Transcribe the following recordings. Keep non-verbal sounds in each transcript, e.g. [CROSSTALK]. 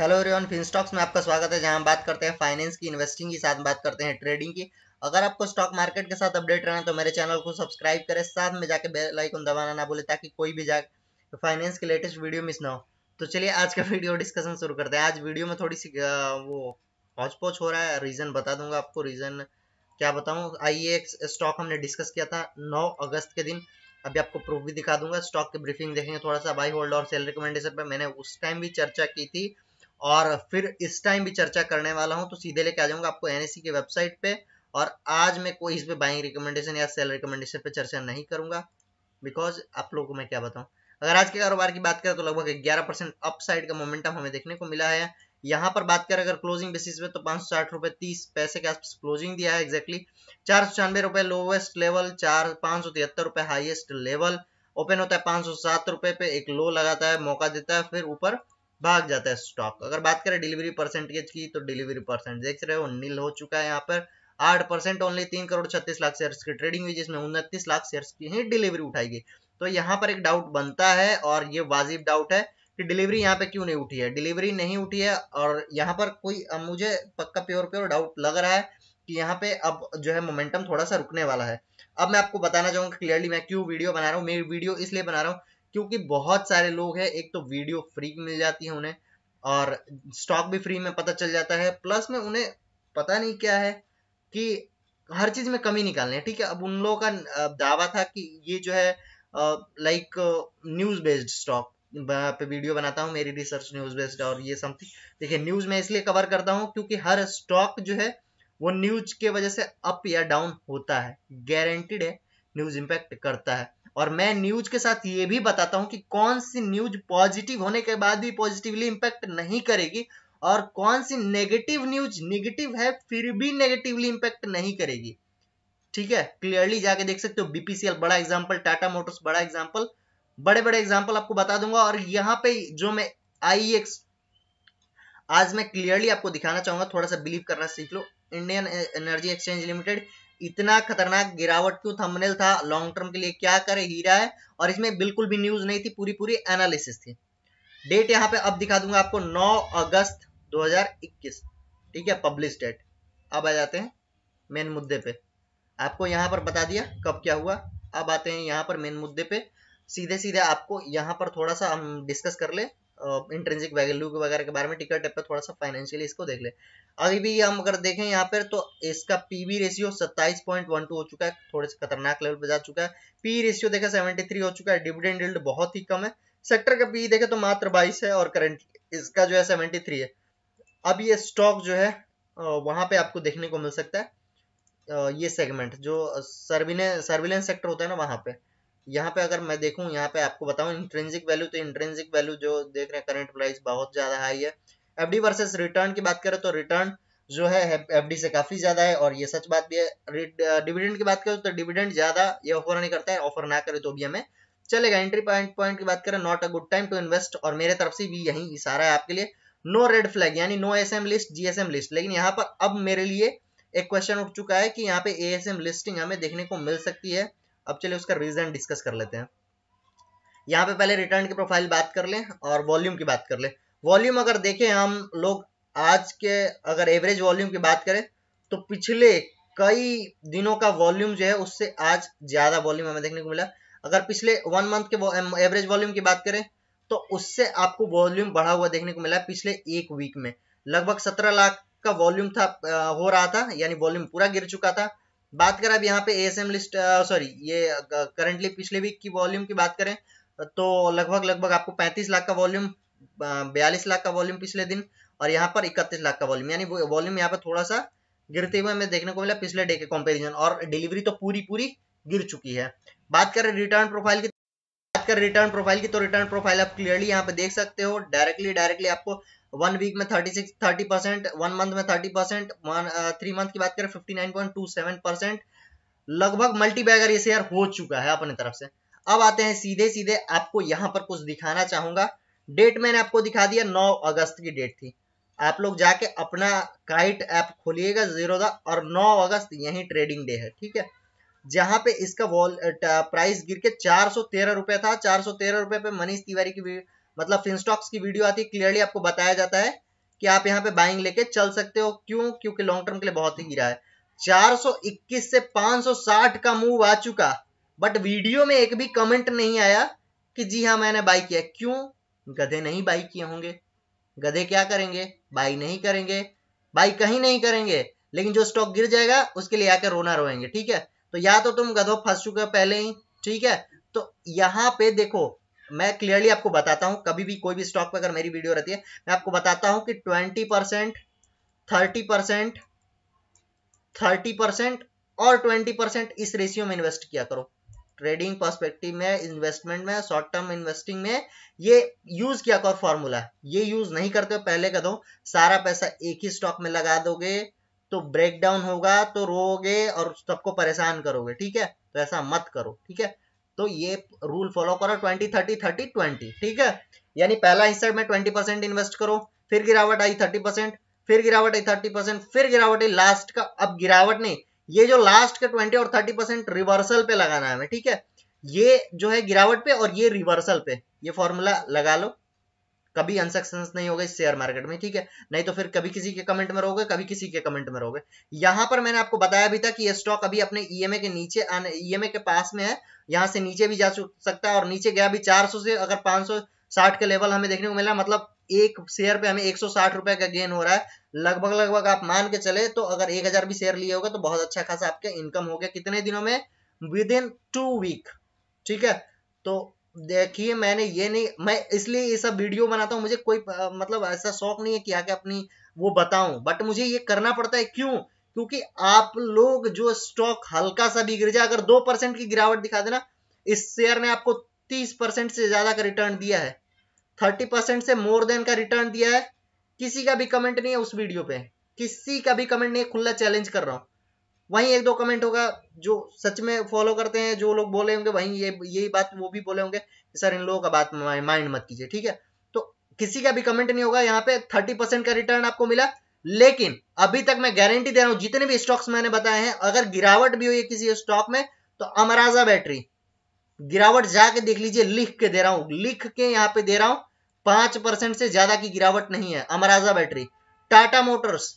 hello everyone stocks में आपका स्वागत है जहां हम बात करते हैं फाइनेंस की इन्वेस्टिंग की साथ बात करते हैं ट्रेडिंग की अगर आपको स्टॉक मार्केट के साथ अपडेट रहना तो मेरे चैनल को सब्सक्राइब करें साथ में जाके बेल आइकन दबाना ना भूले ताकि कोई भी जा फाइनेंस की लेटेस्ट वीडियो मिस ना हो तो चलिए आज का वीडियो [LAUGHS] डिस्कशन शुरू करते हैं आज वीडियो में थोड़ी सी वो हौचपोच हो रहा है रीज़न बता दूंगा आपको रीज़न क्या बताऊँ आई स्टॉक हमने डिस्कस किया था नौ अगस्त के दिन अभी आपको प्रूफ भी दिखा दूंगा स्टॉक की ब्रीफिंग देखेंगे थोड़ा सा बाई होल्ड और सेल रिकमेंडेशन पर मैंने उस टाइम भी चर्चा की थी और फिर इस टाइम भी चर्चा करने वाला हूँ तो सीधे लेके आ जाऊंगा आपको एन की वेबसाइट पे और आज मैं कोई इस पर बाइंग रिकमेंडेशन या सेल रिकमेंडेशन पे चर्चा नहीं करूंगा बिकॉज आप लोगों को मैं क्या बताऊँ अगर आज के कारोबार की बात करें तो लगभग ग्यारह परसेंट अपसाइड का मोमेंटम हमें देखने को मिला है यहाँ पर बात करें अगर क्लोजिंग बेसिस पे तो पांच सौ साठ रुपए तीस पैसे के आसपास क्लोजिंग दिया है एक्जैक्टली चार सौ छियानवे रुपए लोवेस्ट लेवल चार पांच सौ तिहत्तर रुपए हाइएस्ट लेवल ओपन होता है पांच सौ सात रुपए पे एक लो लगाता है मौका देता है फिर ऊपर भाग जाता है स्टॉक अगर बात करें डिलीवरी परसेंटेज की तो डिलीवरी परसेंट देख रहे हो नील हो चुका है यहाँ पर आठ परसेंट ओनली तीन करोड़ छत्तीस लाख शेयर्स की ट्रेडिंग हुई जिसमें उनतीस लाख शेयर्स की ही डिलीवरी उठाई गई तो यहाँ पर एक डाउट बनता है और ये वाजिब डाउट है कि डिलीवरी यहाँ पे क्यों नहीं उठी है डिलीवरी नहीं उठी है और यहाँ पर कोई मुझे पक्का प्योर प्योर डाउट लग रहा है कि यहाँ पे अब जो है मोमेंटम थोड़ा सा रुकने वाला है अब मैं आपको बताना चाहूंगा क्लियरली मैं क्यों वीडियो बना रहा हूँ मेरी वीडियो इसलिए बना रहा हूँ क्योंकि बहुत सारे लोग हैं एक तो वीडियो फ्री मिल जाती है उन्हें और स्टॉक भी फ्री में पता चल जाता है प्लस में उन्हें पता नहीं क्या है कि हर चीज में कमी निकालनी है ठीक है अब उन लोगों का दावा था कि ये जो है लाइक न्यूज बेस्ड स्टॉक पे वीडियो बनाता हूँ मेरी रिसर्च न्यूज बेस्ड और ये समथिंग देखिए न्यूज में इसलिए कवर करता हूँ क्योंकि हर स्टॉक जो है वो न्यूज के वजह से अप या डाउन होता है गारंटीड है न्यूज इम्पैक्ट करता है और मैं न्यूज के साथ ये भी बताता हूँ कि कौन सी न्यूज पॉजिटिव होने के बाद भी पॉजिटिवली इम्पैक्ट नहीं करेगी और कौन सी नेगेटिव न्यूज नेगेटिव है फिर भी नेगेटिवली इम्पैक्ट नहीं करेगी ठीक है क्लियरली जाके देख सकते हो बीपीसीएल बड़ा एग्जाम्पल टाटा मोटर्स बड़ा एग्जाम्पल बड़े बड़े एग्जाम्पल आपको बता दूंगा और यहाँ पे जो मैं आई एक्स e आज मैं क्लियरली आपको दिखाना चाहूंगा थोड़ा सा बिलीव करना सीख लो इंडियन एनर्जी एक्सचेंज लिमिटेड इतना खतरनाक गिरावट क्यों थंबनेल था लॉन्ग टर्म के लिए क्या करे हीरा है और इसमें बिल्कुल भी न्यूज नहीं थी पूरी पूरी एनालिसिस थी डेट यहाँ पे अब दिखा दूंगा आपको 9 अगस्त 2021 ठीक है पब्लिश डेट अब आ जाते हैं मेन मुद्दे पे आपको यहाँ पर बता दिया कब क्या हुआ अब आते हैं यहाँ पर मेन मुद्दे पे सीधे सीधे आपको यहाँ पर थोड़ा सा हम डिस्कस कर ले इंटरेंसिक वैल्यू वगैरह के बारे में टिकट टैप पर थोड़ा सा फाइनेंशियली इसको देख ले अभी भी हम अगर देखें यहाँ पर तो इसका पी वी रेशियो सत्ताईस पॉइंट वन टू हो चुका है थोड़े से खतरनाक लेवल पर जा चुका है पी रेशियो देखा सेवेंटी थ्री हो चुका है डिविडेंड यील्ड बहुत ही कम है सेक्टर का पी देखे तो मात्र बाईस है और करंट इसका जो है सेवेंटी थ्री है अब ये स्टॉक जो है वहाँ पे आपको देखने को मिल सकता है ये सेगमेंट जो सर्विलेंस सेक्टर होता है ना वहाँ पे यहाँ पे अगर मैं देखूँ यहाँ पे आपको बताऊँ इंट्रेंसिक वैल्यू तो इंट्रेंसिक वैल्यू जो देख रहे हैं करंट प्राइस बहुत ज़्यादा हाई है एफडी वर्सेज रिटर्न की बात करें तो रिटर्न जो है एफडी से काफ़ी ज़्यादा है और ये सच बात भी है डिविडेंड uh, की बात करें तो डिविडेंड ज़्यादा ये ऑफर नहीं करता है ऑफर ना करे तो भी हमें चलेगा एंट्री पॉइंट पॉइंट की बात करें not a good time to invest और मेरे तरफ से भी यही इशारा है आपके लिए नो रेड फ्लैग यानी no S M list GSM list लेकिन यहाँ पर अब मेरे लिए एक क्वेश्चन उठ चुका है कि यहाँ पे एम लिस्टिंग हमें देखने को मिल सकती है अब चलिए उसका रीजन डिस्कस कर लेते हैं यहाँ पे पहले रिटर्न की प्रोफाइल बात कर लें और वॉल्यूम की बात कर ले वॉल्यूम अगर देखें हम लोग आज के अगर एवरेज वॉल्यूम की बात करें तो पिछले कई दिनों का वॉल्यूम जो है उससे आज ज़्यादा वॉल्यूम हमें देखने को मिला अगर पिछले वन मंथ के एवरेज वॉल्यूम की बात करें तो उससे आपको वॉल्यूम बढ़ा हुआ देखने को मिला पिछले एक वीक में लगभग सत्रह लाख का वॉल्यूम था हो रहा था यानी वॉल्यूम पूरा गिर चुका था बात करें अब यहाँ पे एएसएम लिस्ट सॉरी ये करंटली पिछले वीक की वॉल्यूम की बात करें तो लगभग लगभग आपको 35 लाख का वॉल्यूम बयालीस लाख का वॉल्यूम पिछले दिन और यहाँ पर इकतीस लाख का वॉल्यूम यानी वॉल्यूम यहाँ पर थोड़ा सा गिरते हुए हमें देखने को मिला पिछले डे के कंपेरिजन और डिलीवरी तो पूरी पूरी गिर चुकी है बात करें रिटर्न प्रोफाइल की बात करें रिटर्न प्रोफाइल की तो रिटर्न प्रोफाइल आप क्लियरली यहाँ पे देख सकते हो डायरेक्टली डायरेक्टली आपको वन वीक में thirty six thirty percent one month में थर्टी परसेंट थ्री मंथ की बात करें fifty nine point two seven percent लगभग मल्टीबैगर ये शेयर हो चुका है अपने तरफ से अब आते हैं सीधे सीधे आपको यहां पर कुछ दिखाना चाहूंगा डेट मैंने आपको दिखा दिया नौ अगस्त की डेट थी आप लोग जाके अपना काइट ऐप खोलिएगा जीरो दा और नौ अगस्त यही ट्रेडिंग डे है ठीक है जहां पे इसका वॉल प्राइस गिर के चार सौ तेरह रुपये था चार सौ तेरह रुपए पे मनीष तिवारी की मतलब फिनस्टॉक्स की वीडियो आती है क्लियरली आपको बताया जाता है कि आप यहाँ पे बाइंग लेके चल सकते हो क्यों क्योंकि लॉन्ग टर्म के लिए बहुत ही गिरा है 421 से 560 का मूव आ चुका बट वीडियो में एक भी कमेंट नहीं आया कि जी हाँ मैंने बाई किया क्यों गधे नहीं बाई किए होंगे गधे क्या करेंगे बाई नहीं करेंगे बाई कहीं नहीं करेंगे लेकिन जो स्टॉक गिर जाएगा उसके लिए आकर रोना रोएंगे ठीक है तो या तो तुम गधो फंस चुके हो पहले ही ठीक है तो यहाँ पे देखो मैं क्लियरली आपको बताता हूँ कभी भी कोई भी स्टॉक पर अगर मेरी वीडियो रहती है मैं आपको बताता हूँ कि twenty percent thirty percent thirty percent और ट्वेंटी परसेंट इस रेशियो में इन्वेस्ट किया करो ट्रेडिंग पर्सपेक्टिव में इन्वेस्टमेंट में शॉर्ट टर्म इन्वेस्टिंग में ये यूज किया करो फॉर्मूला ये यूज नहीं करते हो पहले कह दो सारा पैसा एक ही स्टॉक में लगा दोगे तो ब्रेकडाउन होगा तो रोगे और सबको परेशान करोगे ठीक है तो ऐसा मत करो ठीक है तो ये रूल फॉलो करो ट्वेंटी थर्टी थर्टी ट्वेंटी ठीक है यानी पहला हिस्सा में ट्वेंटी परसेंट इन्वेस्ट करो फिर गिरावट आई थर्टी परसेंट फिर गिरावट आई थर्टी परसेंट फिर गिरावट आई लास्ट का अब गिरावट नहीं ये जो लास्ट का ट्वेंटी और थर्टी परसेंट रिवर्सल पे लगाना है ठीक है ये जो है गिरावट पे और ये रिवर्सल पे ये फॉर्मूला लगा लो कभी अनसक्सेस नहीं होगा इस शेयर मार्केट में ठीक है नहीं तो फिर कभी किसी के कमेंट में रहोगे कभी किसी के कमेंट में रहोगे यहां पर मैंने आपको बताया भी था कि ये स्टॉक अभी अपने ईएमए e के नीचे ईएमए e के पास में है यहां से नीचे भी जा सकता है और नीचे गया भी चार से अगर 560 के लेवल हमें देखने को मिला मतलब एक शेयर पे हमें 160 रुपए का गेन हो रहा है लगभग लगभग आप मान के चले तो अगर 1000 भी शेयर लिए होगा तो बहुत अच्छा खासा आपका इनकम हो गया कितने दिनों में विद इन टू वीक ठीक है तो देखिए मैंने ये नहीं मैं इसलिए ये सब वीडियो बनाता हूँ मुझे कोई मतलब ऐसा शौक नहीं है कि आके अपनी वो बताऊं बट मुझे ये करना पड़ता है क्यों क्योंकि आप लोग जो स्टॉक हल्का सा भी गिर जाए अगर दो परसेंट की गिरावट दिखा देना इस शेयर ने आपको तीस परसेंट से ज्यादा का रिटर्न दिया है थर्टी परसेंट से मोर देन का रिटर्न दिया है किसी का भी कमेंट नहीं है उस वीडियो पे किसी का भी कमेंट नहीं खुला चैलेंज कर रहा हूं वहीं एक दो कमेंट होगा जो सच में फॉलो करते हैं जो लोग बोले होंगे वहीं ये यही बात वो भी बोले होंगे कि सर इन लोगों का बात माइंड मत कीजिए ठीक है तो किसी का भी कमेंट नहीं होगा यहाँ पे थर्टी परसेंट का रिटर्न आपको मिला लेकिन अभी तक मैं गारंटी दे रहा हूं जितने भी स्टॉक्स मैंने बताए हैं अगर गिरावट भी हुई है किसी स्टॉक में तो अमराजा बैटरी गिरावट जाके देख लीजिए लिख के दे रहा हूं लिख के यहाँ पे दे रहा हूं पांच परसेंट से ज्यादा की गिरावट नहीं है अमराजा बैटरी टाटा मोटर्स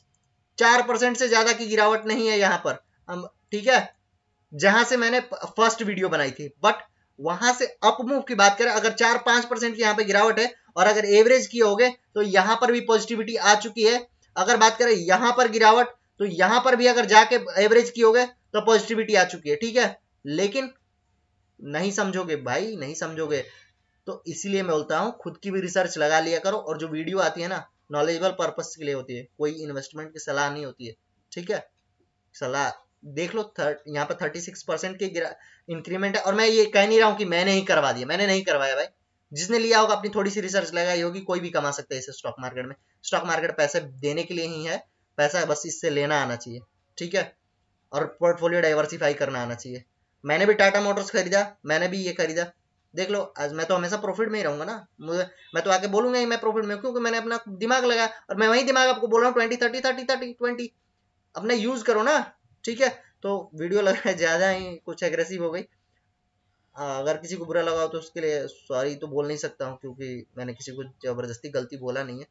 चार परसेंट से ज्यादा की गिरावट नहीं है यहां पर हम ठीक है जहां से मैंने फर्स्ट वीडियो बनाई थी बट वहां से अपमूव की बात करें अगर चार पांच परसेंट की यहां पर गिरावट है और अगर एवरेज की होगे तो यहां पर भी पॉजिटिविटी आ चुकी है अगर बात करें यहां पर गिरावट तो यहां पर भी अगर जाके एवरेज की होगे तो पॉजिटिविटी आ चुकी है ठीक है लेकिन नहीं समझोगे भाई नहीं समझोगे तो इसीलिए मैं बोलता हूं खुद की भी रिसर्च लगा लिया करो और जो वीडियो आती है ना नॉलेजेबल पर्पज के लिए होती है कोई इन्वेस्टमेंट की सलाह नहीं होती है ठीक है सलाह देख लो थर्ट यहाँ पर थर्टी सिक्स परसेंट की इंक्रीमेंट है और मैं ये कह नहीं रहा हूँ कि मैंने ही करवा दिया मैंने नहीं करवाया भाई जिसने लिया होगा अपनी थोड़ी सी रिसर्च लगाई होगी कोई भी कमा सकता है इसे स्टॉक मार्केट में स्टॉक मार्केट पैसे देने के लिए ही है पैसा बस इससे लेना आना चाहिए ठीक है और पोर्टफोलियो डाइवर्सिफाई करना आना चाहिए मैंने भी टाटा मोटर्स खरीदा मैंने भी ये खरीदा देख लो आज मैं तो हमेशा प्रॉफिट में ही रहूंगा ना मुझे मैं तो आके बोलूंगा ही मैं प्रॉफिट में क्योंकि मैंने अपना दिमाग लगाया और मैं वही दिमाग आपको बोल रहा हूँ twenty thirty thirty thirty twenty अपना यूज करो ना ठीक है तो वीडियो लग रहा है ज्यादा ही कुछ एग्रेसिव हो गई अगर किसी को बुरा लगा हो तो उसके लिए सॉरी तो बोल नहीं सकता हूँ क्योंकि मैंने किसी को जबरदस्ती गलती बोला नहीं है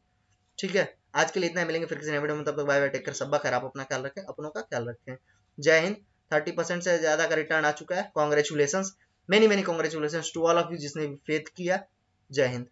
ठीक है आज के लिए इतना मिलेंगे फिर किसी वीडियो में तब तक बाय बाय टेक कर सब खैर आप अपना ख्याल रखें अपनों का ख्याल रखें जय हिंद थर्टी परसेंट से ज्यादा का रिटर्न आ चुका है congratulation many many congratulation to all of you जिसने भी फेथ किया जय हिंद